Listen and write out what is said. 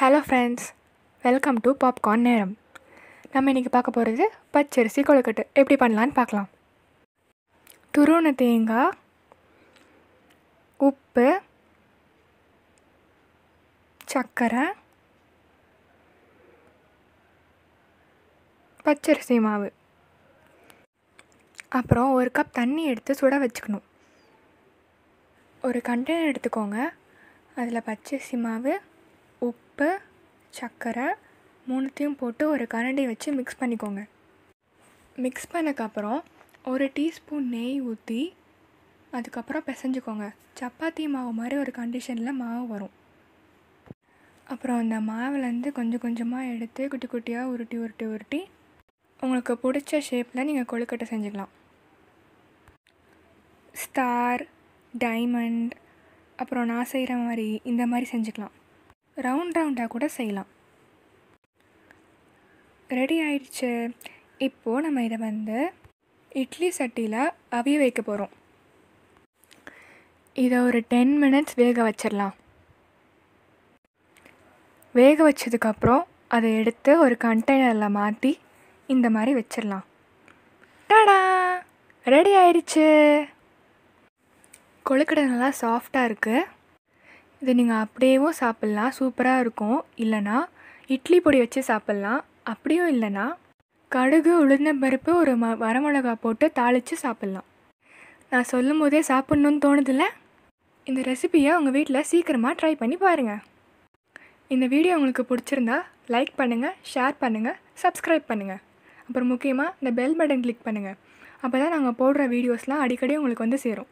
hello friends welcome to popcorn நேரம் நம்ம இன்றைக்கி பார்க்க போகிறது பச்சரிசி கொழுக்கட்டு எப்படி பண்ணலான்னு பார்க்கலாம் துருவன தேங்காய் உப்பு சர்க்கரை பச்சரிசி மாவு அப்புறம் ஒரு கப் தண்ணி எடுத்து சுட வச்சுக்கணும் ஒரு கண்டெய்னர் எடுத்துக்கோங்க அதில் பச்சரிசி மாவு உப்பு சர்க்கரை மூணுத்தையும் போட்டு ஒரு கரண்டி வச்சு மிக்ஸ் பண்ணிக்கோங்க மிக்ஸ் பண்ணக்கப்புறம் ஒரு டீஸ்பூன் நெய் ஊற்றி அதுக்கப்புறம் பிசைஞ்சுக்கோங்க சப்பாத்தி மாவு மாதிரி ஒரு கண்டிஷனில் மாவு வரும் அப்புறம் அந்த மாவுலேருந்து கொஞ்சம் கொஞ்சமாக எடுத்து குட்டி குட்டியாக உருட்டி உருட்டி உருட்டி உங்களுக்கு பிடிச்ச ஷேப்பில் நீங்கள் கொழுக்கட்டை செஞ்சுக்கலாம் ஸ்டார் டைமண்ட் அப்புறம் நான் செய்கிற மாதிரி இந்த மாதிரி செஞ்சுக்கலாம் ரவுண்ட் ரவுண்டாக கூட செய்யலாம் ரெடி ஆயிடுச்சு இப்போது நம்ம இதை வந்து இட்லி சட்டியில் அவிய வைக்க போகிறோம் இதை ஒரு டென் மினிட்ஸ் வேக வச்சிடலாம் வேக வச்சதுக்கப்புறம் அதை எடுத்து ஒரு கண்டெய்னரில் மாற்றி இந்த மாதிரி வச்சிடலாம் டடா ரெடி ஆயிடுச்சு கொழுக்கடை நல்லா சாஃப்டாக இருக்குது இது நீங்கள் அப்படியேவும் சாப்பிட்லாம் சூப்பராக இருக்கும் இல்லைனா இட்லி பொடி வச்சு சாப்பிட்லாம் அப்படியும் இல்லைனா கடுகு உளுந்த பருப்பு ஒரு ம வரமிளகா போட்டு தாளித்து சாப்பிட்லாம் நான் சொல்லும் போதே சாப்பிட்ணுன்னு தோணுதில்ல இந்த ரெசிபியை உங்கள் வீட்டில் சீக்கிரமாக ட்ரை பண்ணி பாருங்கள் இந்த வீடியோ உங்களுக்கு பிடிச்சிருந்தா லைக் பண்ணுங்கள் ஷேர் பண்ணுங்கள் சப்ஸ்கிரைப் பண்ணுங்கள் அப்புறம் முக்கியமாக இந்த பெல் பட்டன் கிளிக் பண்ணுங்கள் அப்போ தான் நாங்கள் போடுற வீடியோஸ்லாம் அடிக்கடி உங்களுக்கு வந்து சேரும்